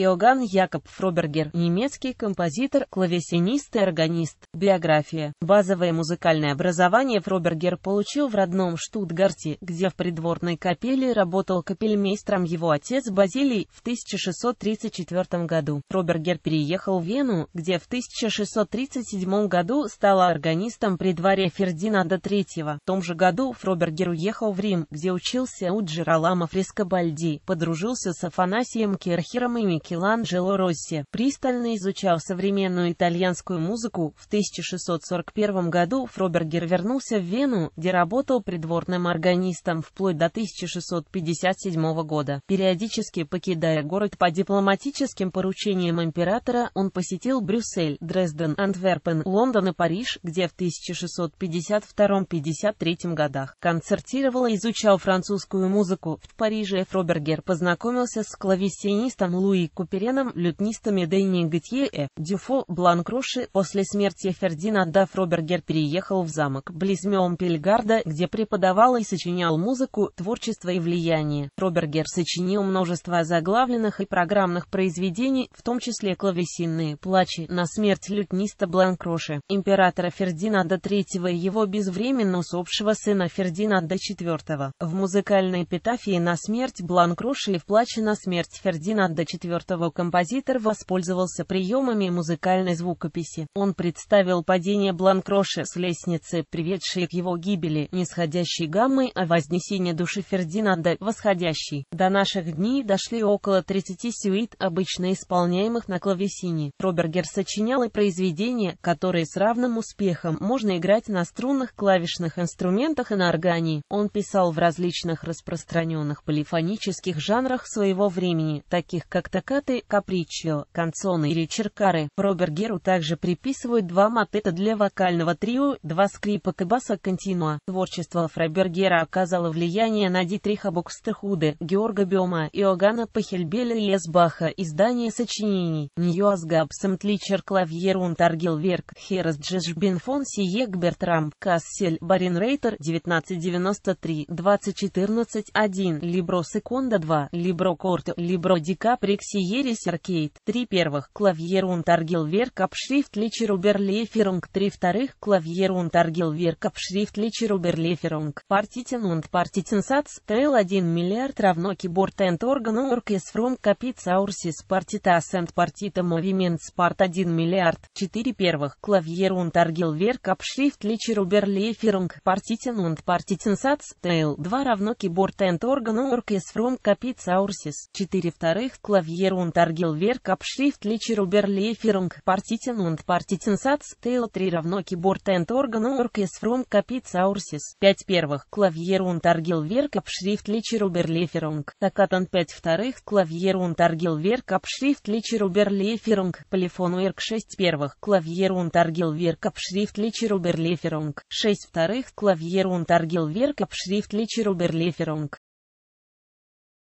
Иоганн Якоб Фробергер, немецкий композитор, клавесинист и органист. Биография. Базовое музыкальное образование Фробергер получил в родном Штутгарте, где в придворной капелле работал капельмейстром его отец Базилий в 1634 году. Фробергер переехал в Вену, где в 1637 году стал органистом при дворе Фердинанда III. В том же году Фробергер уехал в Рим, где учился у Джералама Фрескобальди, подружился с Афанасием Керхером и Микки. Микеланджело Росси, пристально изучал современную итальянскую музыку. В 1641 году Фробергер вернулся в Вену, где работал придворным органистом вплоть до 1657 года. Периодически покидая город по дипломатическим поручениям императора, он посетил Брюссель, Дрезден, Антверпен, Лондон и Париж, где в 1652-53 годах концертировал и изучал французскую музыку. В Париже Фробергер познакомился с клавесинистом Луи Купереном, лютнистами Дэнни Готье, Дюфо, Бланк После смерти Фердинанда Фробергер переехал в замок близ Мёмпельгарда, где преподавал и сочинял музыку, творчество и влияние. Фробергер сочинил множество заглавленных и программных произведений, в том числе клавесинные плачи на смерть лютниста Бланк императора Фердинанда III и его безвременно усопшего сына Фердинанда IV. В музыкальной эпитафии на смерть Бланк и в плаче на смерть Фердинанда IV Композитор воспользовался приемами музыкальной звукописи. Он представил падение Бланкроша с лестницы, приведшей к его гибели, нисходящей гаммой, а вознесение души Фердинанда, восходящей. До наших дней дошли около 30 сюит, обычно исполняемых на клавесине. Робергер сочинял и произведения, которые с равным успехом можно играть на струнных клавишных инструментах и на органе. Он писал в различных распространенных полифонических жанрах своего времени, таких как такая Сонаты Капричо, канцоны или черкары. Робергеру также приписывают два мотета для вокального трио, два скрипа и баса континуа. Творчество Фрабергера оказало влияние на Дитриха Бокстерхуде, Георга Биома, Иоганна Пахельбеля и Лесбаха. Издание сочинений. Ньюас Габсом Тличер Клавьерун Таргил Верк, Херес Джешбин фон Сиек Бертрамп, Кассель, Барин Рейтер, 1993, 2014, 1, Либро Секунда 2, Либро Корт, Либро Дикаприкси Сиерис Аркейт, 3 первых клавьерун Таргил Верк Апшрифт Личеруберлеферунг, Три вторых клавьерун Таргил Верк Апшрифт Личеруберлеферунг, Партитин und Партитинсац, ТЛ 1 миллиард равно Киборд энд Орган Оркес фром Капит Саурсис Партитас энд Партита Мовимент Спарт один миллиард, Четыре первых клавьерун Таргил Верк Апшрифт Личеруберлеферунг, Партитин und Партитинсац, ТЛ 2 равно Киборд энд Орган Оркес фром Капит Саурсис, 4 вторых клавьерун Eruntergilwerk Abschrift Licherüberlieferung Partiten und Partitensatz Tail 3 равно Keyboard and Organ Org is from Copied Sources 5 первых Clavier und Argilwerk Abschrift Licherüberlieferung Takatan 5 вторых Clavier und Argilwerk Abschrift Licherüberlieferung Polyphon Werk 6 первых Clavier und Argilwerk Abschrift Licherüberlieferung 6 вторых Clavier und Argilwerk Abschrift Licherüberlieferung